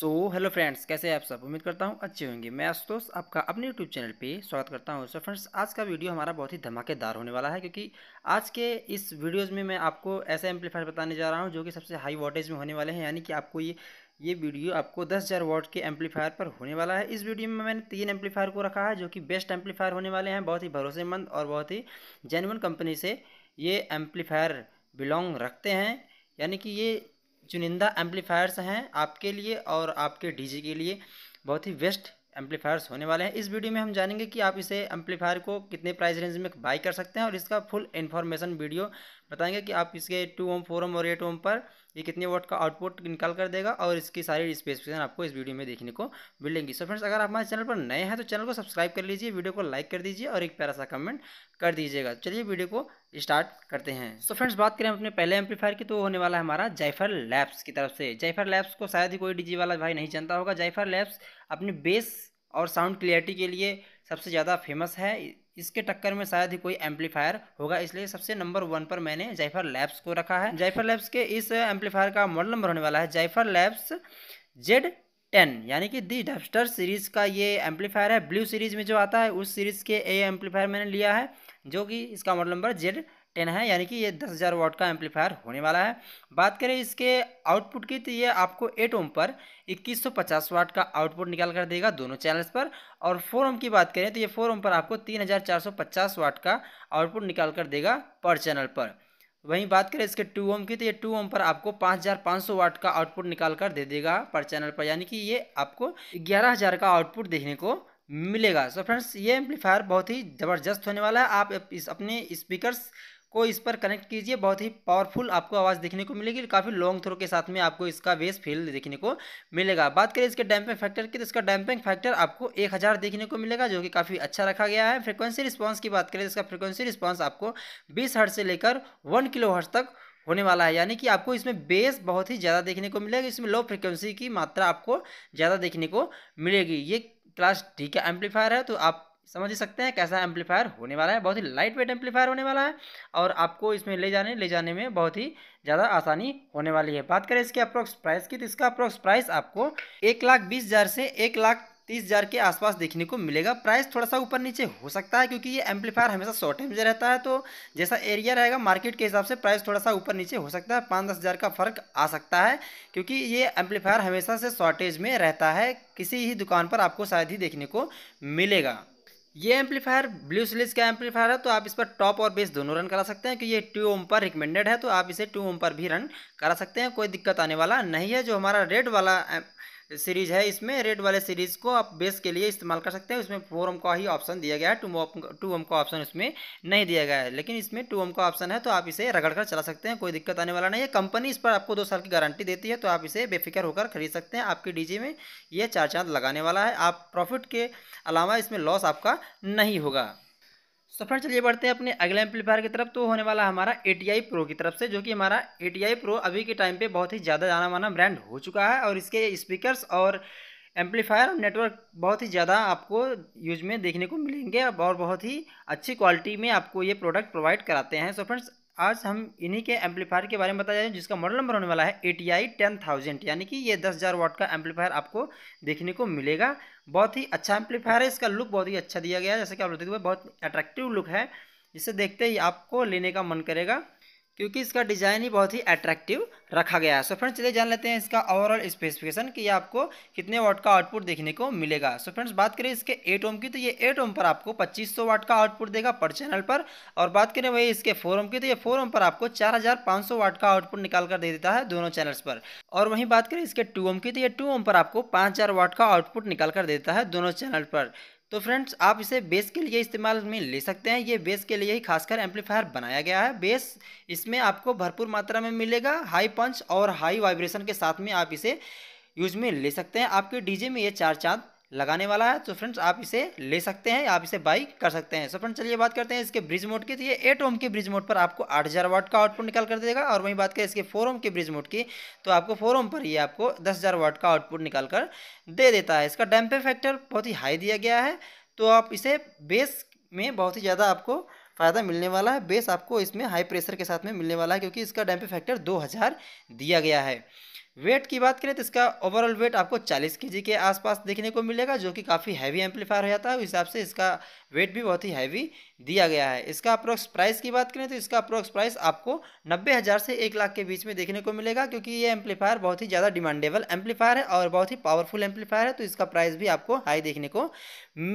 so hello friends कैसे हैं आप सब उम्मीद करता हूँ अच्छे होंगे मैं आशुतोष आपका अपने यूट्यूब चैनल पे स्वागत करता हूँ सो so फ्रेंड्स आज का वीडियो हमारा बहुत ही धमाकेदार होने वाला है क्योंकि आज के इस वीडियोज़ में मैं आपको ऐसे एम्पलीफायर बताने जा रहा हूँ जो कि सबसे हाई वोल्टेज में होने वाले हैं यानी कि आपको ये ये वीडियो आपको हज़ार वोट के एम्पलीफायर पर होने वाला है इस वीडियो में मैंने तीन एम्पलीफायर को रखा है जो कि बेस्ट एम्पलीफायर होने वाले हैं बहुत ही भरोसेमंद और बहुत ही जेनुअन कंपनी से ये एम्पलीफायर बिलोंग रखते हैं यानी कि ये चुनिंदा एम्पलीफायर्स हैं आपके लिए और आपके डी के लिए बहुत ही बेस्ट एम्पलीफायर्स होने वाले हैं इस वीडियो में हम जानेंगे कि आप इसे एम्पलीफायर को कितने प्राइस रेंज में बाई कर सकते हैं और इसका फुल इन्फॉर्मेशन वीडियो बताएंगे कि आप इसके टू ओम फोर ओम और एट ओम पर ये कितने वोट का आउटपुट निकाल कर देगा और इसकी सारी स्पेसिफिकेशन आपको इस वीडियो में देखने को मिलेंगी सो फ्रेंड्स अगर आप हमारे चैनल पर नए हैं तो चैनल को सब्सक्राइब कर लीजिए वीडियो को लाइक कर दीजिए और एक प्यारा सा कमेंट कर दीजिएगा चलिए वीडियो को स्टार्ट करते हैं सो so फ्रेंड्स बात करें अपने पहले एम्पलीफायर की तो होने वाला है हमारा जायफर लैब्स की तरफ से जायफर लैब्स को शायद ही कोई डी वाला भाई नहीं जानता होगा जयफर लैब्स अपने बेस और साउंड क्लियरिटी के लिए सबसे ज़्यादा फेमस है इसके टक्कर में शायद ही कोई एम्पलीफायर होगा इसलिए सबसे नंबर वन पर मैंने जयफर लैब्स को रखा है जाइफर लैब्स के इस एम्पलीफायर का मॉडल नंबर होने वाला है जयफर लैब्स जेड टेन यानी कि दी डस्टर सीरीज़ का ये एम्पलीफायर है ब्लू सीरीज़ में जो आता है उस सीरीज़ के ए एम्पलीफायर मैंने लिया है जो कि इसका मॉडल नंबर जेड टेन है यानी कि ये दस हज़ार वाट का एम्पलीफायर होने वाला है बात करें इसके आउटपुट की तो ये आपको एट ओम पर इक्कीस सौ पचास वाट का आउटपुट निकाल कर देगा दोनों चैनल्स पर और फोर ओम की बात करें तो ये फोर ओम पर आपको तीन हज़ार चार सौ पचास वाट का आउटपुट निकाल कर देगा पर चैनल पर वहीं बात करें इसके टू ओम की तो ये टू ओम पर आपको पाँच पाँच हज़ार सौ वाट का आउटपुट निकाल कर दे देगा पर चैनल पर यानी कि ये आपको ग्यारह हज़ार का आउटपुट देखने को मिलेगा सो so फ्रेंड्स ये एम्पलीफायर बहुत ही ज़बरदस्त होने वाला है आप इस अपने स्पीकर्स को इस पर कनेक्ट कीजिए बहुत ही पावरफुल आपको आवाज़ देखने को मिलेगी काफ़ी लॉन्ग थ्रो के साथ में आपको इसका बेस फील देखने को मिलेगा बात करें इसके डैम्पिंग फैक्टर की तो इसका डैम्पिंग फैक्टर आपको एक हज़ार देखने को मिलेगा जो कि काफ़ी अच्छा रखा गया है फ्रिक्वेंसी रिस्पॉन्स की बात करें इसका फ्रिक्वेंसी रिस्पॉन्स आपको बीस हर्ट से लेकर वन किलो हर्ट तक होने वाला है यानी कि आपको इसमें बेस बहुत ही ज़्यादा देखने को मिलेगा इसमें लो फ्रिक्वेंसी की मात्रा आपको ज़्यादा देखने को मिलेगी ये क्लास डी का एम्पलीफायर है तो आप समझ सकते हैं कैसा एम्पलीफायर होने वाला है बहुत ही लाइट वेट एम्पलीफायर होने वाला है और आपको इसमें ले जाने ले जाने में बहुत ही ज़्यादा आसानी होने वाली है बात करें इसके अप्रोक्स प्राइस की तो इसका अप्रोक्स प्राइस आपको एक लाख बीस हज़ार से एक लाख तीस हज़ार के आसपास देखने को मिलेगा प्राइस थोड़ा सा ऊपर नीचे हो सकता है क्योंकि ये एम्पलीफायर हमेशा शॉर्टेज में रहता है तो जैसा एरिया रहेगा मार्केट के हिसाब से प्राइस थोड़ा सा ऊपर नीचे हो सकता है पाँच दस हज़ार का फ़र्क आ सकता है क्योंकि ये एम्पलीफायर हमेशा से शॉर्टेज में रहता है किसी ही दुकान पर आपको शायद ही देखने को मिलेगा ये एम्पलीफायर ब्लू स्लिस का एम्पलीफायर है तो आप इस पर टॉप और बेस दोनों रन करा सकते हैं क्योंकि ये टू ओम पर रिकमेंडेड है तो आप इसे टू ओम पर भी रन करा सकते हैं कोई दिक्कत आने वाला नहीं है जो हमारा रेड वाला सीरीज़ है इसमें रेड वाले सीरीज़ को आप बेस के लिए इस्तेमाल कर सकते हैं उसमें फोर ओम का ही ऑप्शन दिया गया है टू ओम टू ओम का ऑप्शन उसमें नहीं दिया गया है लेकिन इसमें टू ओम का ऑप्शन है तो आप इसे रगड़ कर चला सकते हैं कोई दिक्कत आने वाला नहीं है कंपनी इस पर आपको दो साल की गारंटी देती है तो आप इसे बेफिक्र होकर खरीद सकते हैं आपकी डी में ये चार चांद लगाने वाला है आप प्रॉफिट के अलावा इसमें लॉस आपका नहीं होगा तो फ्रेंड चलिए बढ़ते हैं अपने अगले एम्पलीफायर की तरफ तो होने वाला हमारा ए टी प्रो की तरफ से जो कि हमारा ए टी प्रो अभी के टाइम पे बहुत ही ज़्यादा जाना माना ब्रांड हो चुका है और इसके स्पीकर्स और एम्पलीफायर और नेटवर्क बहुत ही ज़्यादा आपको यूज में देखने को मिलेंगे और बहुत ही अच्छी क्वालिटी में आपको ये प्रोडक्ट प्रोवाइड कराते हैं सो फ्रेंड्स आज हम इन्हीं के एम्पलीफायर के बारे में बताया जाए जिसका मॉडल नंबर होने वाला है A T I ten thousand यानी कि ये दस हज़ार वाट का एम्पलीफायर आपको देखने को मिलेगा बहुत ही अच्छा एम्पलीफायर है इसका लुक बहुत ही अच्छा दिया गया है जैसे कि आप लोग देखते हुए बहुत अट्रैक्टिव लुक है जिसे देखते ही आपको लेने का मन करेगा क्योंकि इसका डिज़ाइन ही बहुत ही अट्रैक्टिव रखा गया है सो फ्रेंड्स चलिए जान लेते हैं इसका ओवरऑल स्पेसिफिकेशन कि ये आपको कितने वाट का आउटपुट देखने को मिलेगा सो फ्रेंड्स बात करें इसके एट ओम की तो ये एट ओम पर आपको 2500 वाट का आउटपुट देगा पर चैनल पर और बात करें वही इसके फोर ओम की तो ये फोर ओम पर आपको सौ वाट का आउटपुट निकाल कर दे देता है दोनों चैनल्स पर और वहीं बात करें इसके टू ओम की तो ये टू ओम पर आपको पाँच वाट का आउटपुट निकाल कर देता है दोनों चैनल पर तो फ्रेंड्स आप इसे बेस के लिए इस्तेमाल में ले सकते हैं ये बेस के लिए ही खासकर एम्पलीफायर बनाया गया है बेस इसमें आपको भरपूर मात्रा में मिलेगा हाई पंच और हाई वाइब्रेशन के साथ में आप इसे यूज में ले सकते हैं आपके डीजे में ये चार चांद लगाने वाला है तो फ्रेंड्स आप इसे ले सकते हैं आप इसे बाई कर सकते हैं सो फ्रेंड्स चलिए बात करते हैं इसके ब्रिज मोड की तो ये एट ओम के ब्रिज मोड पर आपको आठ हज़ार वाट का आउटपुट निकाल कर देगा और वहीं बात करें इसके फोर ओम के ब्रिज मोड की तो आपको फोर ओम पर ये आपको दस हज़ार वाट का आउटपुट निकाल कर दे देता है इसका डैम्पे फैक्टर बहुत ही हाई दिया गया है तो आप इसे बेस में बहुत ही ज़्यादा आपको फ़ायदा मिलने वाला है बेस आपको इसमें हाई प्रेशर के साथ में मिलने वाला है क्योंकि इसका डैम्पे फैक्टर दो दिया गया है वेट की बात करें तो इसका ओवरऑल वेट आपको 40 के के आसपास देखने को मिलेगा जो कि काफ़ी हैवी एम्पलीफायर हो जाता है उस हिसाब से इसका वेट भी बहुत ही हैवी दिया गया है इसका अप्रोक्स प्राइस की बात करें तो इसका अप्रोक्स प्राइस आपको नब्बे हज़ार से एक लाख के बीच में देखने को मिलेगा क्योंकि ये एम्पलीफायर बहुत ही ज़्यादा डिमांडेबल एम्पलीफायर है और बहुत ही पावरफुल एम्पलीफायर है तो इसका प्राइस भी आपको हाई देखने को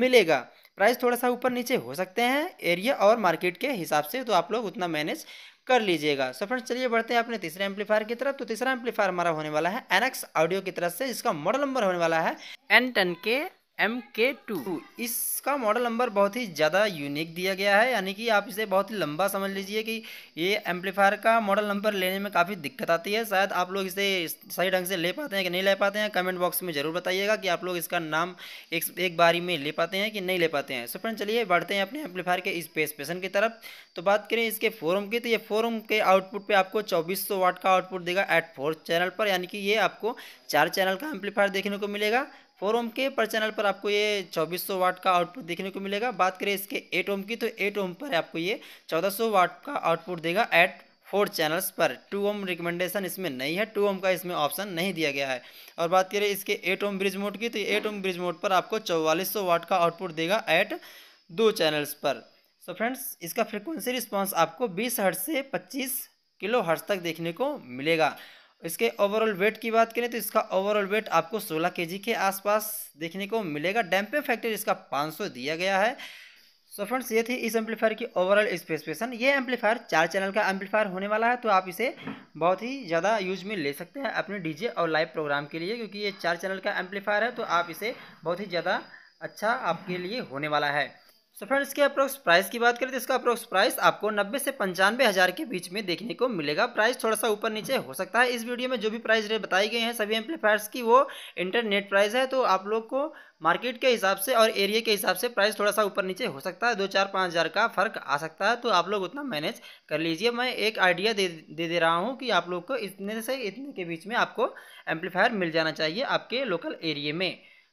मिलेगा प्राइस थोड़ा सा ऊपर नीचे हो सकते हैं एरिया और मार्केट के हिसाब से तो आप लोग उतना मैनेज कर लीजिएगा सो फ्रेंड्स चलिए बढ़ते हैं अपने तीसरे एम्पलीफायर की तरफ तो तीसरा एम्पलीफायर हमारा होने वाला है एनएक्स ऑडियो की तरफ से इसका मॉडल नंबर होने वाला है N ten K M K two इसका मॉडल नंबर बहुत ही ज़्यादा यूनिक दिया गया है यानी कि आप इसे बहुत ही लंबा समझ लीजिए कि ये एम्पलीफायर का मॉडल नंबर लेने में काफ़ी दिक्कत आती है शायद आप लोग इसे सही ढंग से ले पाते हैं कि नहीं ले पाते हैं कमेंट बॉक्स में ज़रूर बताइएगा कि आप लोग इसका नाम एक एक बारी में ले पाते हैं कि नहीं ले पाते हैं सो फ्रेंड चलिए बढ़ते हैं अपने एम्पलीफायर के इस स्पेसन की तरफ तो बात करें इसके फोरम की तो ये फोरम के आउटपुट पर आपको चौबीस वाट का आउटपुट देगा एट फोर्थ चैनल पर यानी कि ये आपको चार चैनल का एम्पलीफायर देखने को मिलेगा फोर ओम के पर चैनल पर आपको ये 2400 वाट का आउटपुट देखने को मिलेगा बात करें इसके 8 ओम की तो 8 ओम पर आपको ये 1400 वाट का आउटपुट देगा एट फोर चैनल्स पर टू ओम रिकमेंडेशन इसमें नहीं है टू ओम का इसमें ऑप्शन नहीं दिया गया है और बात करें इसके एट ओम ब्रिज मोड की तो एट ओम ब्रिज मोड पर आपको चौवालीस वाट का आउटपुट देगा एट दो चैनल्स पर सो so फ्रेंड्स इसका फ्रिक्वेंसी रिस्पॉन्स आपको बीस हर्ट से पच्चीस किलो हर्ट तक देखने को मिलेगा इसके ओवरऑल वेट की बात करें तो इसका ओवरऑल वेट आपको 16 केजी के आसपास देखने को मिलेगा डैम्पिंग फैक्टर इसका 500 दिया गया है सो so फ्रेंड्स ये थी इस एम्पलीफायर की ओवरऑल स्पेसिफिकेशन ये एम्पलीफायर चार चैनल का एम्पलीफायर होने वाला है तो आप इसे बहुत ही ज़्यादा यूज में ले सकते हैं अपने डीजे और लाइव प्रोग्राम के लिए क्योंकि ये चार चैनल का एम्पलीफायर है तो आप इसे बहुत ही ज़्यादा अच्छा आपके लिए होने वाला है सो फ्रेंड्स इसके अप्रोक्स प्राइस की बात करें तो इसका अप्रोक्स प्राइस आपको नब्बे से पंचानवे हज़ार के बीच में देखने को मिलेगा प्राइस थोड़ा सा ऊपर नीचे हो सकता है इस वीडियो में जो भी प्राइस रेट बताई गए हैं सभी एम्पलीफायर्स की वो इंटरनेट प्राइस है तो आप लोग को मार्केट के हिसाब से और एरिया के हिसाब से प्राइस थोड़ा सा ऊपर नीचे हो सकता है दो चार पाँच हज़ार का फ़र्क आ सकता है तो आप लोग उतना मैनेज कर लीजिए मैं एक आइडिया दे दे दे रहा हूँ कि आप लोग को इतने से इतने के बीच में आपको एम्पलीफायर मिल जाना चाहिए आपके लोकल एरिए में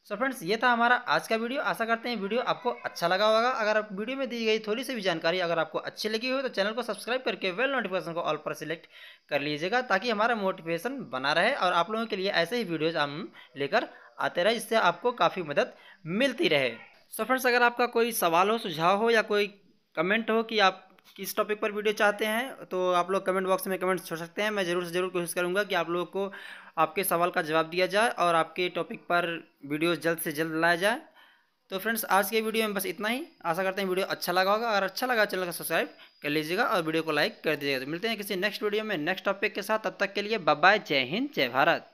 सो फ्रेंड्स ये था हमारा आज का वीडियो आशा करते हैं वीडियो आपको अच्छा लगा होगा अगर आप वीडियो में दी गई थोड़ी सी भी जानकारी अगर आपको अच्छी लगी हो तो चैनल को सब्सक्राइब करके वेल नोटिफिकेशन को ऑल पर सिलेक्ट कर लीजिएगा ताकि हमारा मोटिवेशन बना रहे और आप लोगों के लिए ऐसे ही वीडियोज़ हम लेकर आते रहे जिससे आपको काफ़ी मदद मिलती रहे सो so फ्रेंड्स अगर आपका कोई सवाल हो सुझाव हो या कोई कमेंट हो कि आप किस टॉपिक पर वीडियो चाहते हैं तो आप लोग कमेंट बॉक्स में कमेंट छोड़ सकते हैं मैं ज़रूर से ज़रूर कोशिश करूँगा कि आप लोगों को आपके सवाल का जवाब दिया जाए और आपके टॉपिक पर वीडियो जल्द से जल्द लाया जाए तो फ्रेंड्स आज के वीडियो में बस इतना ही आशा करते हैं वीडियो अच्छा लगा होगा अगर अच्छा लगा चैनल का सब्सक्राइब कर लीजिएगा और वीडियो को लाइक कर दीजिएगा तो मिलते हैं किसी नेक्स्ट वीडियो में नेक्स्ट टॉपिक के साथ तब तक के लिए बाय जय हिंद जय भारत